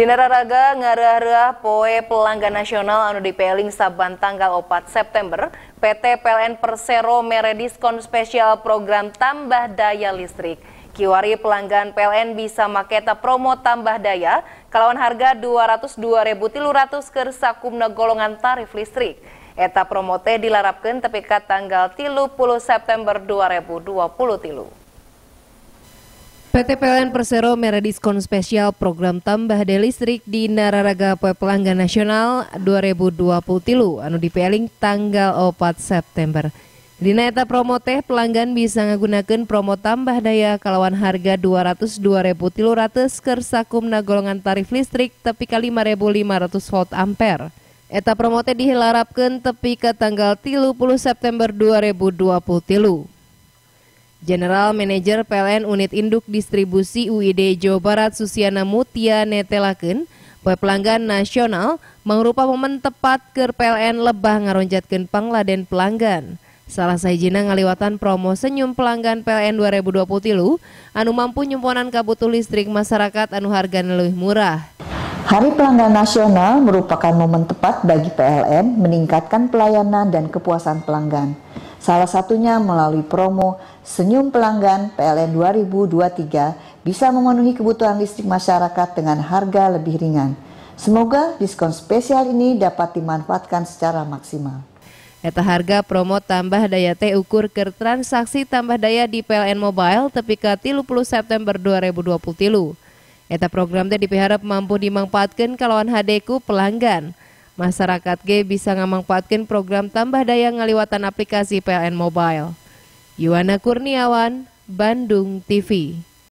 Dina Raraga ngarah poe pelanggan nasional anu dipeling saban tanggal 4 September, PT PLN Persero merediskon spesial program tambah daya listrik. Kiwari pelanggan PLN bisa maketa promo tambah daya kalawan harga 202.300 ke sakumna golongan tarif listrik. Eta promote teh dilarapkan tepi tanggal 30 September 2020 tilu. PT PLN Persero merediskon diskon spesial program tambah daya listrik di Nararaga Pelanggan Nasional 2020 tilu anu dipeling tanggal 4 September. Di eta promo teh pelanggan bisa menggunakan promo tambah daya kalawan harga 202.300 ker sakumna golongan tarif listrik tapi kali 5.500 volt ampere. Eta promo teh dihilarapkan tepi ke tanggal 30 September 2020 tilu. General Manager PLN Unit Induk Distribusi UID Jawa Barat Susiana Mutia Netelaken, pelanggan nasional mengrupa momen tepat ke PLN lebah ngaronjatkan pangladen pelanggan. Salah sahijina ngaliwatan promo senyum pelanggan PLN 2020 tilu, anu mampu nyumponan kabutuh listrik masyarakat anu harga lebih murah. Hari Pelanggan Nasional merupakan momen tepat bagi PLN meningkatkan pelayanan dan kepuasan pelanggan. Salah satunya melalui promo Senyum Pelanggan PLN 2023 bisa memenuhi kebutuhan listrik masyarakat dengan harga lebih ringan. Semoga diskon spesial ini dapat dimanfaatkan secara maksimal. Eta harga promo tambah daya teh ukur ke transaksi tambah daya di PLN Mobile tepi ke 30 September 2020 Eta program teh dipiharap mampu dimanfaatkan kalauan HDku pelanggan. Masyarakat G bisa memanfaatkan program tambah daya ngaliwatan aplikasi PLN Mobile. Yuwana Kurniawan, Bandung TV.